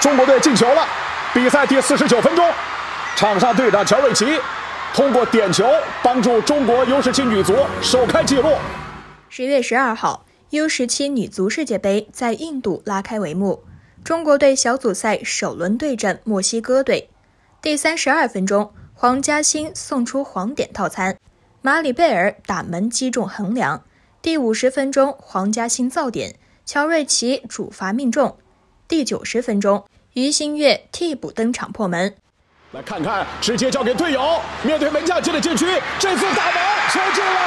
中国队进球了，比赛第四十九分钟，场上队长乔瑞奇通过点球帮助中国 U17 女足首开纪录。十月十二号，U17 女足世界杯在印度拉开帷幕，中国队小组赛首轮对阵墨西哥队。第三十二分钟，黄佳欣送出黄点套餐，马里贝尔打门击中横梁。第五十分钟，黄佳欣造点，乔瑞奇主罚命中。第九十分钟，于新月替补登场破门。来看看，直接交给队友。面对门将进的禁区，这次打门球进了。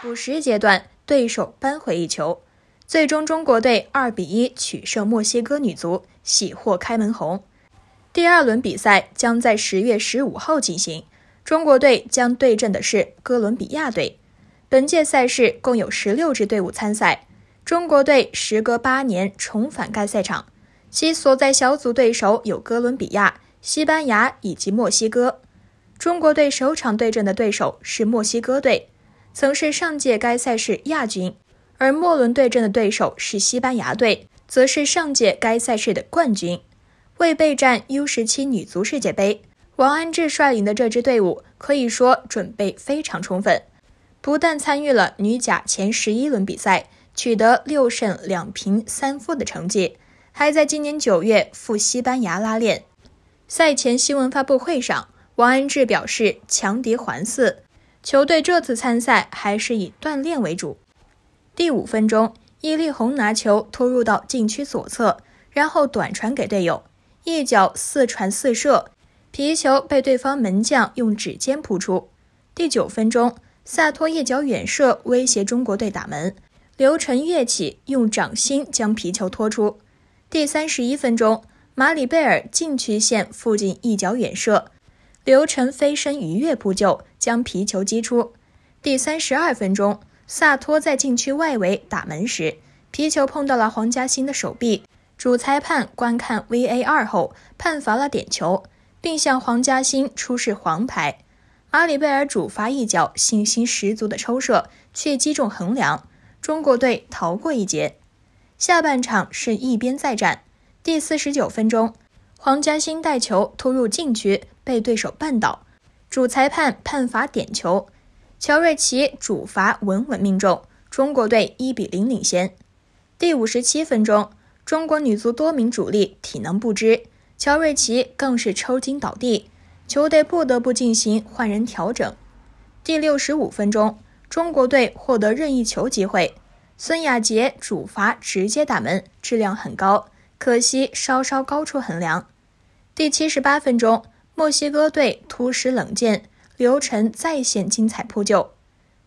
补时阶段，对手扳回一球，最终中国队二比一取胜墨西哥女足，喜获开门红。第二轮比赛将在十月十五号进行，中国队将对阵的是哥伦比亚队。本届赛事共有十六支队伍参赛，中国队时隔八年重返该赛场。其所在小组对手有哥伦比亚、西班牙以及墨西哥。中国队首场对阵的对手是墨西哥队，曾是上届该赛事亚军；而末轮对阵的对手是西班牙队，则是上届该赛事的冠军。为备战 U 十七女足世界杯，王安志率领的这支队伍可以说准备非常充分，不但参与了女甲前十一轮比赛，取得六胜两平三负的成绩。还在今年九月赴西班牙拉练，赛前新闻发布会上，王安志表示：“强敌环伺，球队这次参赛还是以锻炼为主。”第五分钟，伊利红拿球拖入到禁区左侧，然后短传给队友，一脚四传四射，皮球被对方门将用指尖扑出。第九分钟，萨托一脚远射威胁中国队打门，刘晨跃起用掌心将皮球拖出。第三十一分钟，马里贝尔禁区线附近一脚远射，刘晨飞身鱼跃扑救，将皮球击出。第三十二分钟，萨托在禁区外围打门时，皮球碰到了黄嘉欣的手臂，主裁判观看 VAR 后判罚了点球，并向黄嘉欣出示黄牌。马里贝尔主罚一脚，信心十足的抽射，却击中横梁，中国队逃过一劫。下半场是一边再战。第四十九分钟，黄嘉欣带球突入禁区，被对手绊倒，主裁判判罚点球，乔瑞奇主罚稳稳命中，中国队一比零领先。第五十七分钟，中国女足多名主力体能不支，乔瑞奇更是抽筋倒地，球队不得不进行换人调整。第六十五分钟，中国队获得任意球机会。孙雅杰主罚直接打门，质量很高，可惜稍稍高出横梁。第七十八分钟，墨西哥队突施冷箭，刘晨再现精彩扑救。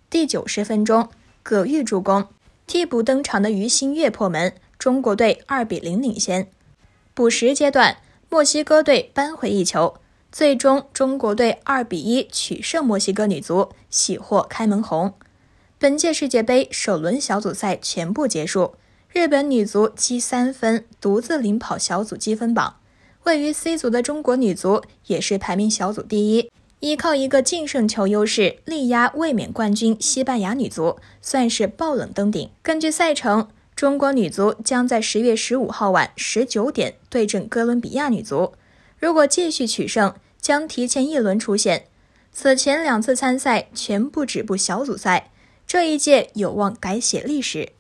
第九十分钟，葛玉助攻，替补登场的于新月破门，中国队二比零领先。补时阶段，墨西哥队扳回一球，最终中国队二比一取胜墨西哥女足，喜获开门红。本届世界杯首轮小组赛全部结束，日本女足积三分独自领跑小组积分榜。位于 C 组的中国女足也是排名小组第一，依靠一个净胜球优势力压卫冕冠军西班牙女足，算是爆冷登顶。根据赛程，中国女足将在十月十五号晚十九点对阵哥伦比亚女足。如果继续取胜，将提前一轮出线。此前两次参赛全部止步小组赛。这一届有望改写历史。